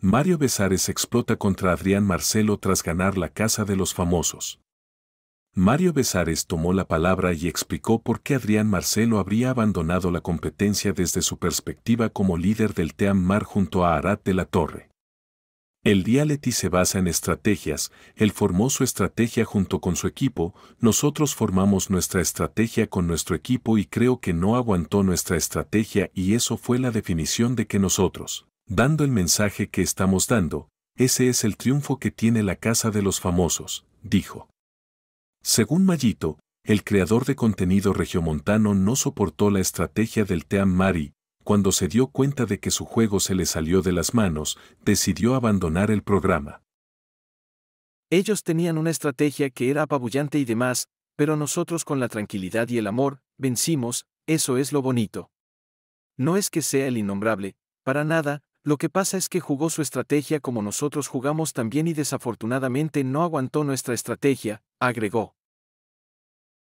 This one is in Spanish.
Mario Besares explota contra Adrián Marcelo tras ganar la Casa de los Famosos. Mario Besares tomó la palabra y explicó por qué Adrián Marcelo habría abandonado la competencia desde su perspectiva como líder del TEAM Mar junto a Arat de la Torre. El dialeti se basa en estrategias, él formó su estrategia junto con su equipo, nosotros formamos nuestra estrategia con nuestro equipo y creo que no aguantó nuestra estrategia y eso fue la definición de que nosotros dando el mensaje que estamos dando, ese es el triunfo que tiene la casa de los famosos, dijo. Según Mallito, el creador de contenido regiomontano no soportó la estrategia del Team Mari, cuando se dio cuenta de que su juego se le salió de las manos, decidió abandonar el programa. Ellos tenían una estrategia que era apabullante y demás, pero nosotros con la tranquilidad y el amor, vencimos, eso es lo bonito. No es que sea el innombrable, para nada, lo que pasa es que jugó su estrategia como nosotros jugamos también y desafortunadamente no aguantó nuestra estrategia, agregó.